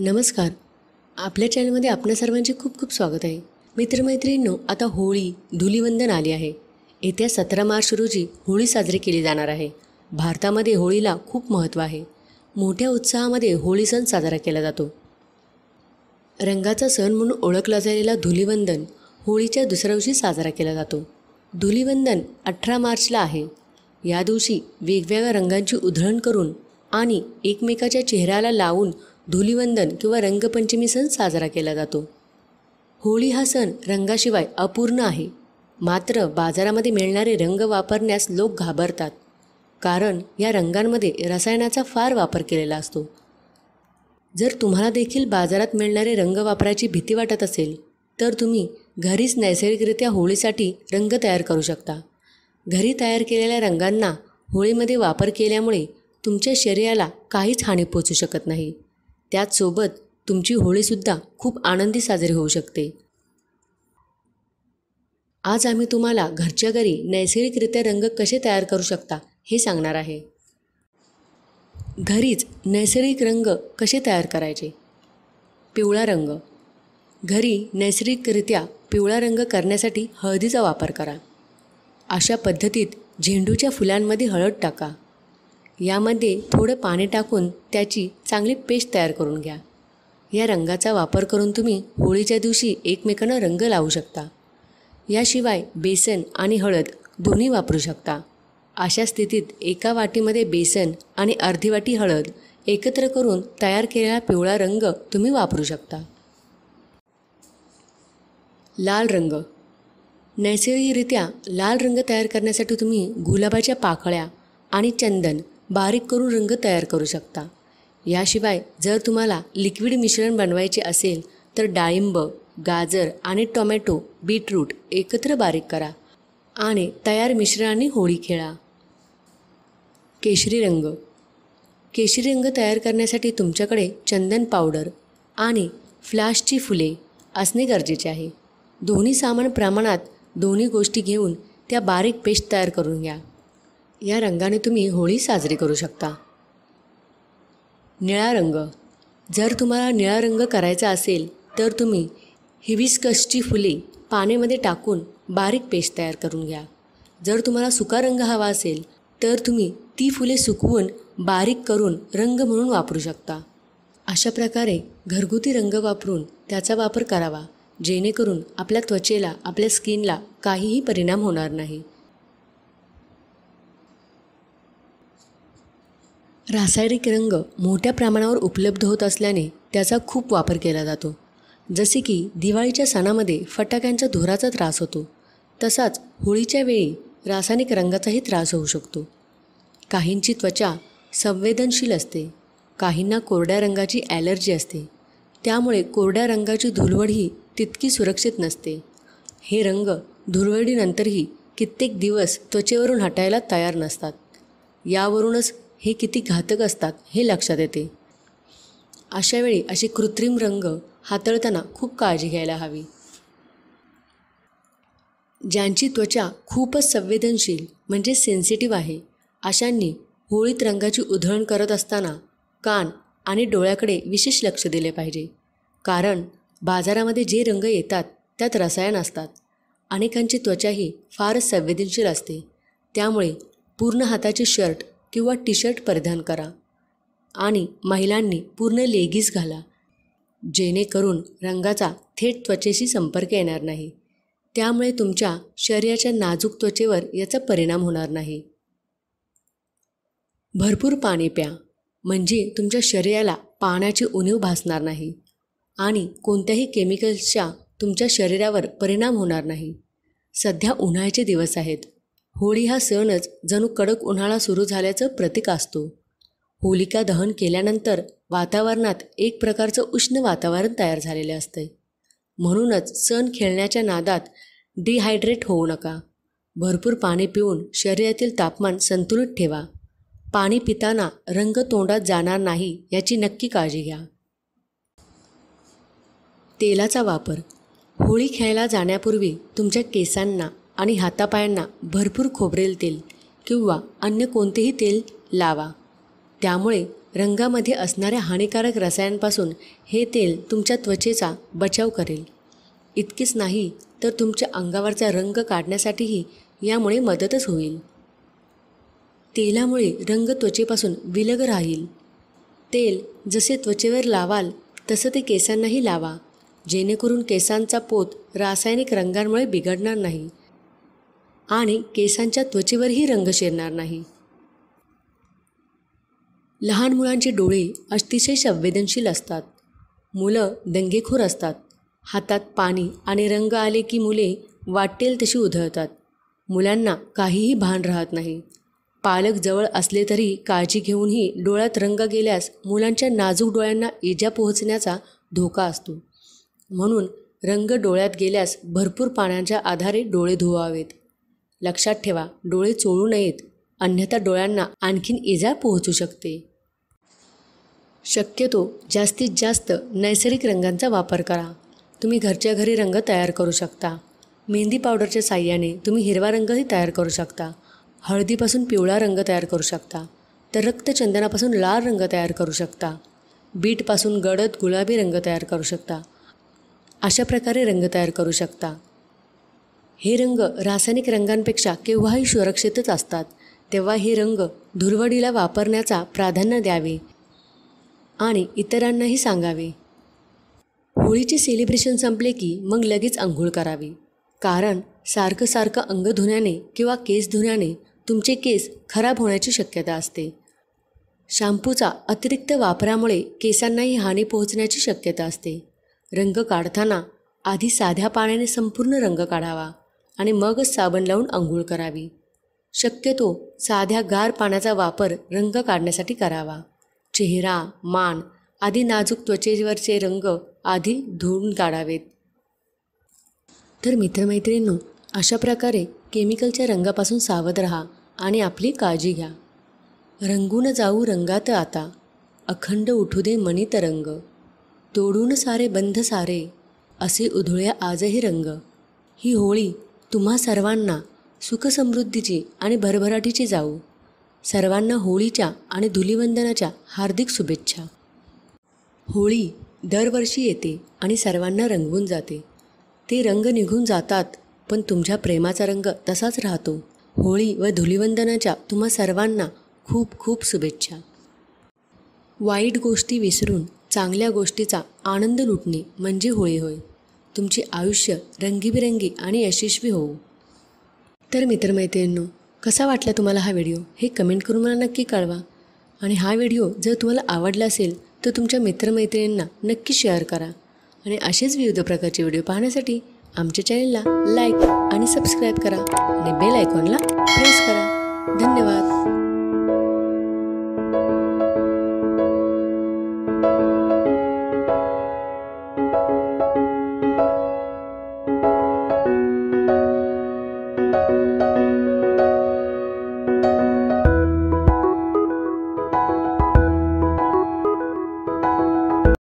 नमस्कार आपल्या चॅनलमध्ये आपल्या सर्वांचे खूप खूप स्वागत आहे मित्रमैत्रिणींनो आता होळी धुलीवंदन आली आहे येत्या सतरा मार्च रोजी होळी साजरी केली जाणार आहे भारतामध्ये होळीला खूप महत्त्व आहे मोठ्या उत्साहामध्ये होळी सण साजरा केला जातो रंगाचा सण म्हणून ओळखला जालेला धुलीवंदन होळीच्या दुसऱ्या दिवशी साजरा केला जातो धुलीवंदन अठरा मार्चला आहे या दिवशी वेगवेगळ्या रंगांची उधळण करून आणि एकमेकाच्या चेहऱ्याला लावून धुलिवंदन किंवा रंगपंचमी सण साजरा केला जातो होळी हा सण रंगाशिवाय अपूर्ण आहे मात्र बाजारामध्ये मिळणारे रंग वापरण्यास लोक घाबरतात कारण या रंगांमध्ये रसायनाचा फार वापर केलेला असतो जर तुम्हाला देखील बाजारात मिळणारे रंग वापरायची भीती वाटत असेल तर तुम्ही घरीच नैसर्गिकरित्या होळीसाठी रंग तयार करू शकता घरी तयार केलेल्या रंगांना होळीमध्ये वापर केल्यामुळे तुमच्या शरीराला काहीच हानी पोचू शकत नाही त्याचसोबत तुमची होळीसुद्धा खूप आनंदी साजरी होऊ शकते आज आम्ही तुम्हाला घरच्या घरी नैसर्गिकरित्या रंग कसे तयार करू शकता हे सांगणार आहे घरीच नैसर्गिक रंग कसे तयार करायचे पिवळा रंग घरी नैसर्गिकरित्या पिवळा रंग करण्यासाठी हळदीचा वापर करा अशा पद्धतीत झेंडूच्या फुलांमध्ये हळद टाका यामध्ये थोडं पाणी टाकून त्याची चांगली पेस्ट तयार करून घ्या या रंगाचा वापर करून तुम्ही होळीच्या दिवशी एकमेकांना रंग लावू शकता याशिवाय बेसन आणि हळद दोन्ही वापरू शकता अशा स्थितीत एका वाटीमध्ये बेसन आणि अर्धी वाटी हळद एकत्र करून तयार केलेला पिवळा रंग तुम्ही वापरू शकता लाल रंग नैसर्गिकरित्या लाल रंग तयार करण्यासाठी तुम्ही गुलाबाच्या पाकळ्या आणि चंदन बारीक करून रंग तयार करू शकता याशिवाय जर तुम्हाला लिक्विड मिश्रण बनवायचे असेल तर डाळिंब गाजर आणि टोमॅटो बीटरूट एकत्र बारीक करा आणि तयार मिश्रणाने होळी खेळा केशरी रंग केशरी रंग तयार करण्यासाठी तुमच्याकडे चंदन पावडर आणि फ्लॅशची फुले असणे गरजेचे आहे दोन्ही सामान प्रमाणात दोन्ही गोष्टी घेऊन त्या बारीक पेस्ट तयार करून घ्या या रंगाने तुम्ही होळी साजरी करू शकता निळा रंग जर तुम्हाला निळा रंग करायचा असेल तर तुम्ही हिविस्कसची फुले पाण्यामध्ये टाकून बारीक पेस्ट तयार करून घ्या जर तुम्हाला सुका रंग हवा असेल तर तुम्ही ती फुले सुकवून बारीक करून रंग म्हणून वापरू शकता अशा प्रकारे घरगुती रंग वापरून त्याचा वापर करावा जेणेकरून आपल्या त्वचेला आपल्या स्किनला काहीही परिणाम होणार नाही रासायनिक रंग मोठ्या प्रमाणावर उपलब्ध होत असल्याने त्याचा खूप वापर केला जातो जसे की दिवाळीच्या सणामध्ये फटाक्यांच्या धुराचा त्रास होतो तसाच होळीच्या वेळी रासायनिक रंगाचाही त्रास होऊ शकतो काहींची त्वचा संवेदनशील असते काहींना कोरड्या रंगाची ॲलर्जी असते त्यामुळे कोरड्या रंगाची धुलवड ही तितकी सुरक्षित नसते हे रंग धुलवडीनंतरही कित्येक दिवस त्वचेवरून हटायला तयार नसतात यावरूनच हे किती घातक असतात हे लक्षात येते अशावेळी असे कृत्रिम रंग हाताळताना खूप काळजी घ्यायला हवी ज्यांची त्वचा खूपच संवेदनशील म्हणजे सेन्सिटिव्ह आहे अशांनी होळीत रंगाची उधळण करत असताना कान आणि डोळ्याकडे विशेष लक्ष दिले पाहिजे कारण बाजारामध्ये जे रंग येतात त्यात रसायन असतात अनेकांची त्वचाही फारच संवेदनशील असते त्यामुळे पूर्ण हाताचे शर्ट किंवा टी शर्ट परिधान करा आणि महिलांनी पूर्ण लेगीज घाला जेणेकरून रंगाचा थेट त्वचेशी संपर्क येणार नाही त्यामुळे तुमच्या शरीराच्या नाजूक त्वचेवर याचा परिणाम होणार नाही भरपूर पाणी प्या म्हणजे तुमच्या शरीराला पाण्याची उणीव भासणार नाही आणि कोणत्याही केमिकल्सच्या तुमच्या शरीरावर परिणाम होणार नाही सध्या उन्हाळ्याचे दिवस आहेत होळी हा सणच जणू कडक उन्हाळा सुरू झाल्याचं प्रतीक असतो होलिका दहन केल्यानंतर वातावरणात एक प्रकारचं उष्ण वातावरण तयार झालेले असते म्हणूनच सण खेळण्याच्या नादात डिहायड्रेट होऊ नका भरपूर पाणी पिऊन शरीरातील तापमान संतुलित ठेवा पाणी पिताना रंग तोंडात जाणार नाही याची नक्की काळजी घ्या तेलाचा वापर होळी खेळायला जाण्यापूर्वी तुमच्या केसांना आणि हातापायांना भरपूर खोबरेल तेल किंवा अन्य कोणतेही तेल लावा त्यामुळे रंगामध्ये असणाऱ्या हानिकारक रसायनांपासून हे तेल तुमच्या त्वचेचा बचाव करेल इतकीच नाही तर तुमच्या अंगावरचा रंग काढण्यासाठीही यामुळे मदतच होईल तेलामुळे रंग त्वचेपासून विलग राहील तेल जसे त्वचेवर लावाल तसं ते केसांनाही लावा जेणेकरून केसांचा पोत रासायनिक रंगांमुळे बिघडणार नाही आणि केसांच्या त्वचेवरही रंग शिरणार नाही लहान मुलांचे डोळे अतिशय संवेदनशील असतात मुलं दंगेखोर असतात हातात पाणी आणि रंग आले की मुले वाटेल तशी उधळतात मुलांना काहीही भान राहत नाही पालक जवळ असले तरी काळजी घेऊनही डोळ्यात रंग गेल्यास मुलांच्या नाजूक डोळ्यांना इजा पोहोचण्याचा धोका असतो म्हणून रंग डोळ्यात गेल्यास भरपूर पाण्याच्या आधारे डोळे धुवावेत लक्षात ठेवा डोळे चोळू नयेत अन्यथा डोळ्यांना आणखीन इजा पोहोचू शकते शक्यतो जास्तीत जास्त नैसर्गिक रंगांचा वापर करा तुम्ही घरच्या घरी रंग तयार करू शकता मेहंदी पावडरच्या साह्याने तुम्ही हिरवा रंगही तयार करू शकता हळदीपासून पिवळा रंग तयार करू शकता तर रक्तचंदनापासून लाल रंग तयार करू शकता बीटपासून गडद गुलाबी रंग तयार करू शकता अशा प्रकारे रंग तयार करू शकता हे रंग रासायनिक रंगांपेक्षा केव्हाही सुरक्षितच असतात तेव्हा हे रंग धुरवडीला वापरण्याचा प्राधान्य द्यावे आणि इतरांनाही सांगावे होळीचे सेलिब्रेशन संपले की मग लगेच आंघोळ करावी कारण सारखं सारखं अंग धुण्याने किंवा केस धुण्याने तुमचे केस खराब होण्याची शक्यता असते शॅम्पूचा अतिरिक्त वापरामुळे केसांनाही हानी पोहोचण्याची शक्यता असते रंग काढताना आधी साध्या पाण्याने संपूर्ण रंग काढावा आणि मगच साबण लावून आंघोळ करावी शक्यतो साध्या गार पाण्याचा वापर रंग काढण्यासाठी करावा चेहरा मान आदी नाजूक त्वचेवरचे रंग आधी धुवून काढावेत तर मित्रमैत्रिणींनो अशा प्रकारे केमिकलच्या रंगापासून सावध रहा आणि आपली काळजी घ्या रंगून जाऊ रंगात आता अखंड उठू दे मणित रंग तोडून सारे बंध सारे असे उधळ्या आजही रंग ही होळी तुम्हा सर्वांना सुखसमृद्धीची आणि भरभराटीची जाऊ सर्वांना होळीच्या आणि धुलिवंदनाच्या हार्दिक शुभेच्छा होळी दरवर्षी येते आणि सर्वांना रंगवून जाते ते रंग निघून जातात पण तुमच्या प्रेमाचा रंग तसाच राहतो होळी व धुलिवंदनाच्या तुम्हा सर्वांना खूप खूप शुभेच्छा वाईट गोष्टी विसरून चांगल्या गोष्टीचा आनंद लुटणे म्हणजे होळी होय तुमचे आयुष्य रंगीबिरंगी आणि यशस्वी होऊ तर मित्रमैत्रिणींनो कसा वाटला तुम्हाला हा व्हिडिओ हे कमेंट करून मला नक्की कळवा आणि हा व्हिडिओ जर तुम्हाला आवडला असेल तर तुमच्या मित्रमैत्रिणींना नक्की शेअर करा आणि असेच विविध प्रकारचे व्हिडिओ पाहण्यासाठी आमच्या चॅनलला लाईक आणि सबस्क्राईब करा आणि बेल आयकॉनला प्रेस करा धन्यवाद